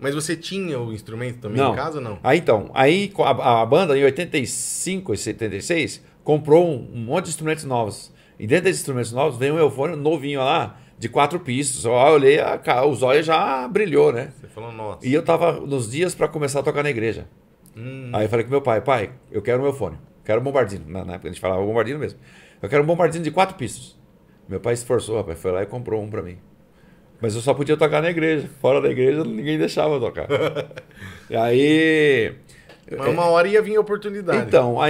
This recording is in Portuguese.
Mas você tinha o instrumento também não. em casa não? Ah, então. Aí a, a, banda, em 85 e 76, comprou um, um monte de instrumentos novos. E dentro desses instrumentos novos veio um eufone novinho lá, de quatro pistas. Eu olhei, a, os olhos já brilhou, né? Você falou, nossa. E eu tava nos dias para começar a tocar na igreja. Hum. Aí eu falei com meu pai, pai, eu quero um eufone. Quero um bombardino. Na, na época a gente falava bombardino mesmo. Eu quero um bombardino de quatro pistas. Meu pai se esforçou, rapaz, foi lá e comprou um para mim. Mas eu só podia tocar na igreja. Fora da igreja, ninguém deixava tocar. e aí. Mas uma hora ia vir a oportunidade. Então, aí.